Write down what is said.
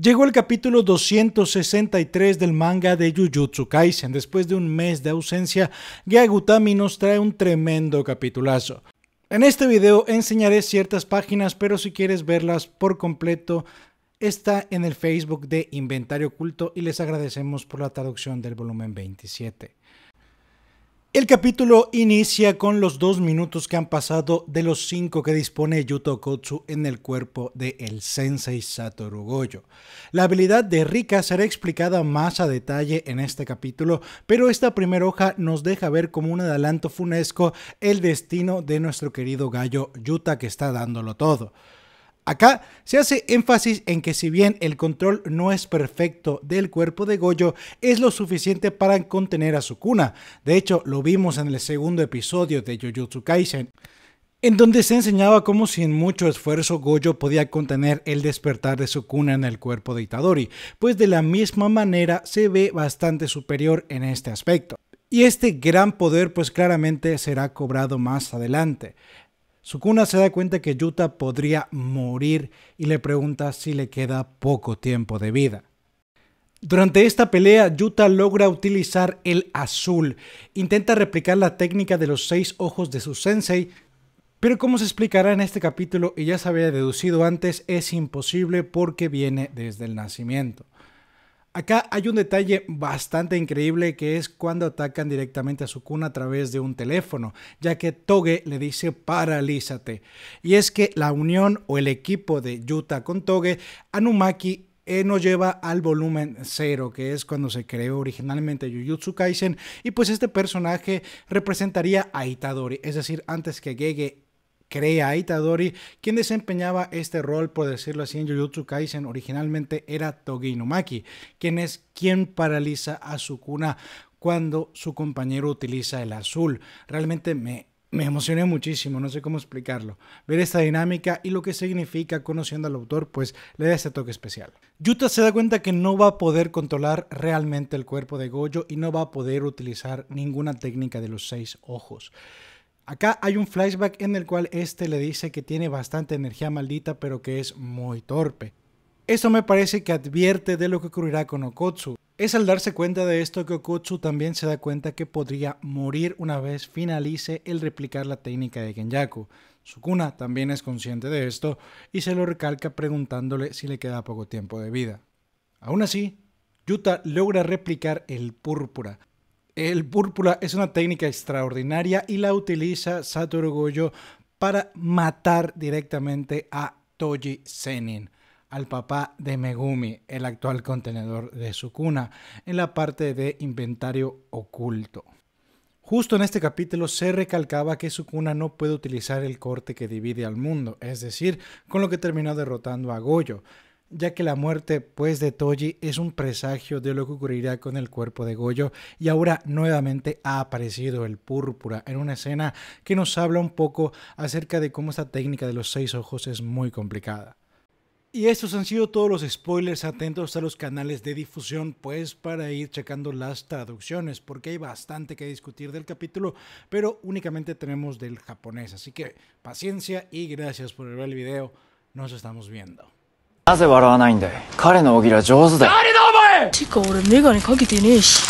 Llegó el capítulo 263 del manga de Jujutsu Kaisen. Después de un mes de ausencia, Gutami nos trae un tremendo capitulazo. En este video enseñaré ciertas páginas, pero si quieres verlas por completo, está en el Facebook de Inventario Oculto y les agradecemos por la traducción del volumen 27. El capítulo inicia con los dos minutos que han pasado de los cinco que dispone Yuto Okotsu en el cuerpo de el sensei Satoru Gojo. La habilidad de Rika será explicada más a detalle en este capítulo, pero esta primera hoja nos deja ver como un adelanto funesco el destino de nuestro querido gallo Yuta que está dándolo todo. Acá se hace énfasis en que si bien el control no es perfecto del cuerpo de Goyo, es lo suficiente para contener a su cuna. De hecho, lo vimos en el segundo episodio de Jujutsu Kaisen, en donde se enseñaba cómo sin mucho esfuerzo Goyo podía contener el despertar de su cuna en el cuerpo de Itadori, pues de la misma manera se ve bastante superior en este aspecto. Y este gran poder pues claramente será cobrado más adelante. Sukuna se da cuenta que Yuta podría morir y le pregunta si le queda poco tiempo de vida. Durante esta pelea, Yuta logra utilizar el azul. Intenta replicar la técnica de los seis ojos de su sensei, pero como se explicará en este capítulo y ya se había deducido antes, es imposible porque viene desde el nacimiento. Acá hay un detalle bastante increíble que es cuando atacan directamente a Sukuna a través de un teléfono, ya que Toge le dice paralízate. Y es que la unión o el equipo de Yuta con Toge, Anumaki eh, nos lleva al volumen cero, que es cuando se creó originalmente Jujutsu Kaisen, y pues este personaje representaría a Itadori, es decir, antes que Gege crea Itadori, quien desempeñaba este rol, por decirlo así, en Jujutsu Kaisen originalmente era Togi quien es quien paraliza a Sukuna cuando su compañero utiliza el azul. Realmente me me emocioné muchísimo, no sé cómo explicarlo. Ver esta dinámica y lo que significa conociendo al autor, pues le da ese toque especial. Yuta se da cuenta que no va a poder controlar realmente el cuerpo de Gojo y no va a poder utilizar ninguna técnica de los seis ojos. Acá hay un flashback en el cual este le dice que tiene bastante energía maldita pero que es muy torpe. Esto me parece que advierte de lo que ocurrirá con Okotsu. Es al darse cuenta de esto que Okotsu también se da cuenta que podría morir una vez finalice el replicar la técnica de Genjaku. Sukuna también es consciente de esto y se lo recalca preguntándole si le queda poco tiempo de vida. Aún así, Yuta logra replicar el púrpura, el púrpura es una técnica extraordinaria y la utiliza Satoru Gojo para matar directamente a Toji Senin al papá de Megumi, el actual contenedor de su cuna, en la parte de inventario oculto. Justo en este capítulo se recalcaba que Sukuna no puede utilizar el corte que divide al mundo, es decir, con lo que terminó derrotando a Goyo ya que la muerte pues de Toji es un presagio de lo que ocurrirá con el cuerpo de Goyo y ahora nuevamente ha aparecido el púrpura en una escena que nos habla un poco acerca de cómo esta técnica de los seis ojos es muy complicada. Y estos han sido todos los spoilers atentos a los canales de difusión, pues para ir checando las traducciones, porque hay bastante que discutir del capítulo, pero únicamente tenemos del japonés. Así que paciencia y gracias por ver el video. Nos estamos viendo. なぜ笑わないんだい彼の上手だよ誰だお前てか俺メガネかけてねえし